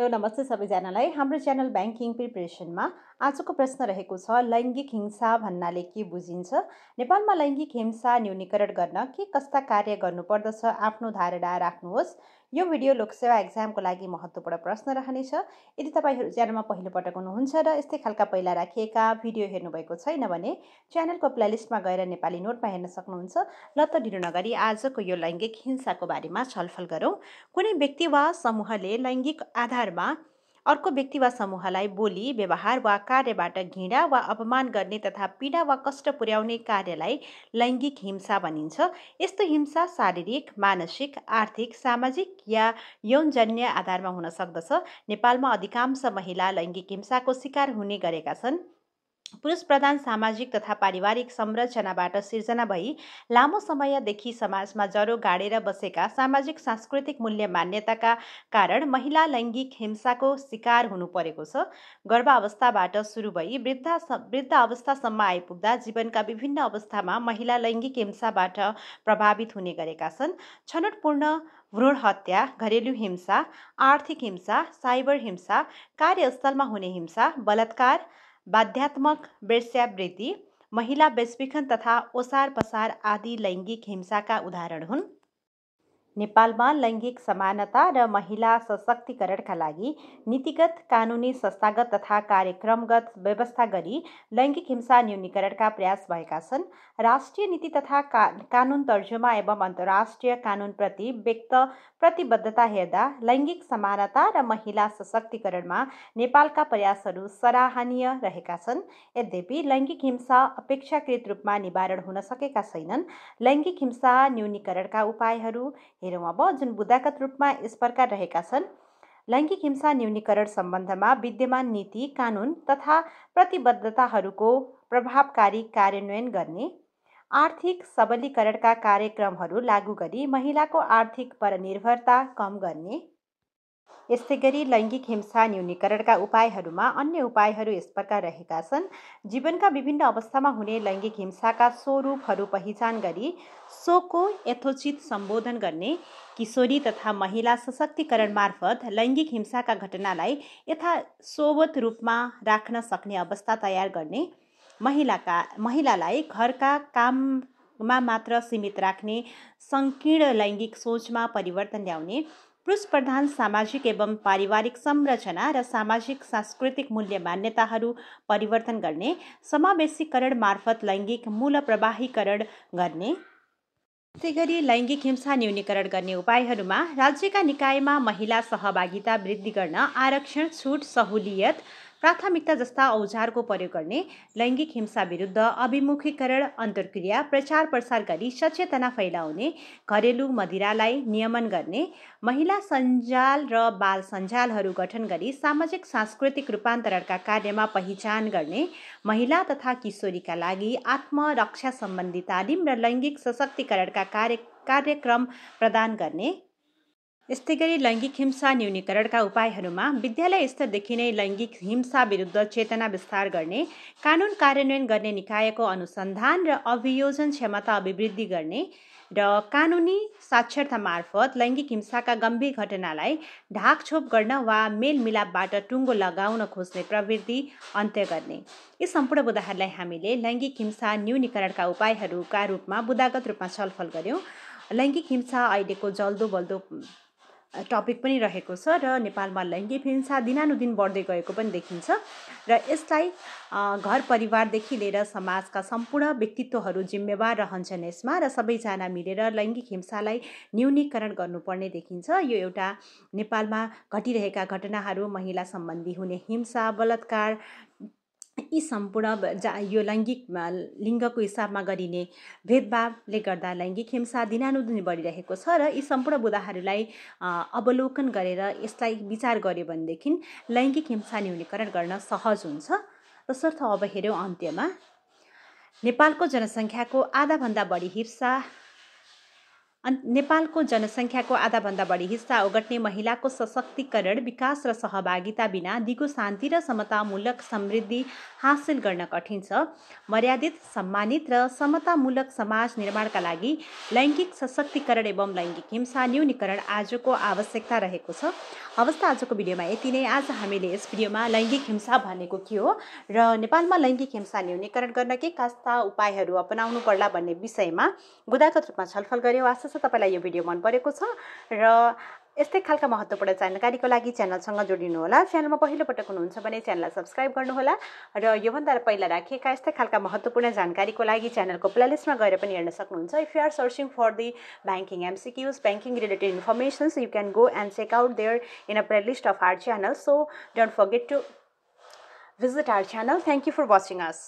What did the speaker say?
hello नमस्ते सबैजनालाई हाम्रो च्यानल ब्याङ्किङ प्रिपरेसनमा आजको प्रश्न रहेको छ लैङ्गिक हिंसा भन्नाले के बुझिन्छ नेपालमा लैङ्गिक हिंसा न्यूनीकरण गर्न के कस्ता कार्य गर्नुपर्दछ आफ्नो धारणा राख्नुहोस् यो भिडियो लोकसेवा एक्जामको लागि महत्त्वपूर्ण प्रश्न रहनेछ यदि तपाईँहरू च्यानलमा पहिलोपटक हुनुहुन्छ र यस्तै खालका पहिला राखिएका भिडियो हेर्नुभएको छैन भने च्यानलको प्लेलिस्टमा गएर नेपाली नोटमा हेर्न सक्नुहुन्छ ल त ढिलो नगरी आजको यो लैङ्गिक हिंसाको बारेमा छलफल गरौँ कुनै व्यक्ति वा समूहले लैङ्गिक आधारमा अर्को व्यक्ति वा समूहलाई बोली व्यवहार वा कार्यबाट घृणा वा अपमान गर्ने तथा पीडा वा कष्ट पुर्याउने कार्यलाई लैङ्गिक हिंसा भनिन्छ यस्तो हिंसा शारीरिक मानसिक आर्थिक सामाजिक या यौनजन्य आधारमा हुन सक्दछ नेपालमा अधिकांश महिला लैङ्गिक हिंसाको शिकार हुने गरेका छन् पुरुष प्रधान सामाजिक तथा पारिवारिक संरचनाबाट सिर्जना भई लामो समयदेखि समाजमा जरो गाडेर बसेका सामाजिक सांस्कृतिक मूल्य मान्यताका कारण महिला लैङ्गिक हिंसाको शिकार हुनु परेको छ गर्भावस्थाबाट सुरु भई वृद्ध वृद्ध अवस्थासम्म आइपुग्दा जीवनका विभिन्न अवस्थामा महिला लैङ्गिक हिंसाबाट प्रभावित हुने गरेका छन् छनौटपूर्ण भ्रूण हत्या घरेलु हिंसा आर्थिक हिंसा साइबर हिंसा कार्यस्थलमा हुने हिंसा बलात्कार बाध्यात्मक वेश्यावृत्ति महिला वेशविखन तथा ओसार पसार आदि लैङ्गिक हिंसाका उदाहरण हुन् नेपालमा लैङ्गिक समानता र महिला सशक्तिकरणका लागि नीतिगत कानुनी संस्थागत तथा कार्यक्रमगत व्यवस्था गरी लैङ्गिक हिंसा न्यूनीकरणका प्रयास भएका छन् राष्ट्रिय नीति तथा का कानुन तर्जुमा एवं अन्तर्राष्ट्रिय कानुनप्रति व्यक्त प्रतिबद्धता हेर्दा लैङ्गिक समानता र महिला सशक्तिकरणमा नेपालका प्रयासहरू सराहनीय रहेका छन् यद्यपि लैङ्गिक हिंसा अपेक्षाकृत रूपमा निवारण हुन सकेका छैनन् लैङ्गिक हिंसा न्यूनीकरणका उपायहरू हेरौँ अब जुन बुदागत रूपमा यस प्रकार रहेका छन् लैङ्गिक हिंसा न्यूनीकरण सम्बन्धमा विद्यमान नीति कानुन तथा प्रतिबद्धताहरूको प्रभावकारी कार्यान्वयन गर्ने आर्थिक सबलीकरणका कार्यक्रमहरू लागू गरी महिलाको आर्थिक परनिर्भरता कम गर्ने यस्तै गरी लैङ्गिक हिंसा न्यूनीकरणका उपायहरूमा अन्य उपायहरू यस प्रकार रहेका छन् जीवनका विभिन्न अवस्थामा हुने लैङ्गिक हिंसाका स्वरूपहरू पहिचान गरी सोको यथोचित सम्बोधन गर्ने किशोरी तथा महिला सशक्तिकरण मार्फत लैङ्गिक हिंसाका घटनालाई यथा सोवत रूपमा राख्न सक्ने अवस्था तयार गर्ने महिलाका महिलालाई घरका काममा मात्र सीमित राख्ने सङ्कीर्ण लैङ्गिक सोचमा परिवर्तन ल्याउने पुरुष प्रधान सामाजिक एवं पारिवारिक संरचना र सामाजिक सांस्कृतिक मूल्य मान्यताहरू परिवर्तन गर्ने समावेशीकरण मार्फत लैङ्गिक मूल प्रवाहीकरण गर्ने त्यस्तै गरी लैङ्गिक हिंसा न्यूनीकरण गर्ने उपायहरूमा राज्यका निकायमा महिला सहभागिता वृद्धि गर्न आरक्षण छुट सहुलियत प्राथमिकता जस्ता औजारको प्रयोग गर्ने लैङ्गिक हिंसा विरुद्ध अभिमुखीकरण अन्तर्क्रिया प्रचार प्रसार गरी सचेतना फैलाउने घरेलु मदिरालाई नियमन गर्ने महिला सञ्जाल र बाल सञ्जालहरू गठन गरी सामाजिक सांस्कृतिक रूपान्तरणका कार्यमा पहिचान गर्ने महिला तथा किशोरीका लागि आत्मरक्षा सम्बन्धी तालिम र लैङ्गिक सशक्तिकरणका कार्य कार्यक्रम प्रदान गर्ने यस्तै गरी लैङ्गिक हिंसा न्यूनीकरणका उपायहरूमा विद्यालय स्तरदेखि नै लैङ्गिक हिंसा विरुद्ध चेतना विस्तार गर्ने कानुन कार्यान्वयन गर्ने निकायको अनुसन्धान र अभियोजन क्षमता अभिवृद्धि गर्ने र कानुनी साक्षरता मार्फत लैङ्गिक हिंसाका गम्भीर घटनालाई ढाकछोप गर्न वा मेलमिलापबाट टुङ्गो लगाउन खोज्ने प्रवृत्ति अन्त्य गर्ने यी सम्पूर्ण बुदाहरूलाई हामीले लैङ्गिक हिंसा न्यूनीकरणका उपायहरूका रूपमा बुदागत रूपमा छलफल गऱ्यौँ लैङ्गिक हिंसा अहिलेको जल्दो बल्दो टपिक पनि रहेको छ र नेपालमा लैङ्गिक हिंसा दिनानुदिन बढ्दै गएको पनि देखिन्छ र यसलाई घर परिवारदेखि लिएर समाजका सम्पूर्ण व्यक्तित्वहरू जिम्मेवार रहन्छन् यसमा र सबैजना मिलेर लैङ्गिक हिंसालाई न्यूनीकरण गर्नुपर्ने देखिन्छ यो एउटा नेपालमा घटिरहेका घटनाहरू महिला सम्बन्धी हुने हिंसा बलात्कार यी सम्पूर्ण जा यो लैङ्गिक लिङ्गको हिसाबमा गरिने भेदभावले गर्दा लैङ्गिक हिंसा दिनानुदिन बढिरहेको छ र यी सम्पूर्ण बुदाहरूलाई अवलोकन गरेर यसलाई विचार गऱ्यो भनेदेखि लैङ्गिक हिंसा न्यूनीकरण गर्न सहज हुन्छ तसर्थ अब हेऱ्यौँ अन्त्यमा नेपालको जनसङ्ख्याको आधाभन्दा बढी हिर्सा नेपालको जनसङ्ख्याको आधाभन्दा बढी हिस्सा ओगट्ने महिलाको सशक्तिकरण विकास र सहभागिता बिना दिगो शान्ति र समतामूलक समृद्धि हासिल गर्न कठिन छ मर्यादित सम्मानित र समतामूलक समाज निर्माणका लागि लैङ्गिक सशक्तिकरण एवं लैङ्गिक हिंसा न्यूनीकरण आजको आवश्यकता रहेको छ अवस्था आजको भिडियोमा यति नै आज हामीले यस भिडियोमा लैङ्गिक हिंसा भनेको के हो र नेपालमा लैङ्गिक हिंसा न्यूनीकरण गर्न के कस्ता उपायहरू अपनाउनु पर्ला भन्ने विषयमा बुदागत रूपमा छलफल गऱ्यौँ आशा छ तपाईँलाई यो भिडियो मन परेको छ र यस्तै खालका महत्त्वपूर्ण जानकारीको लागि च्यानलसँग जोडिनु होला च्यानलमा पहिलोपटक हुनुहुन्छ भने च्यानललाई सब्सक्राइब गर्नुहोला र योभन्दा पहिला राखिएका यस्तै खालका महत्त्वपूर्ण जानकारीको लागि च्यानलको प्लेलिस्टमा गएर पनि हेर्न सक्नुहुन्छ if you are searching for the banking MCQs banking related informations you can go and check out there in a playlist of our channel so don't forget to visit our channel thank you for watching us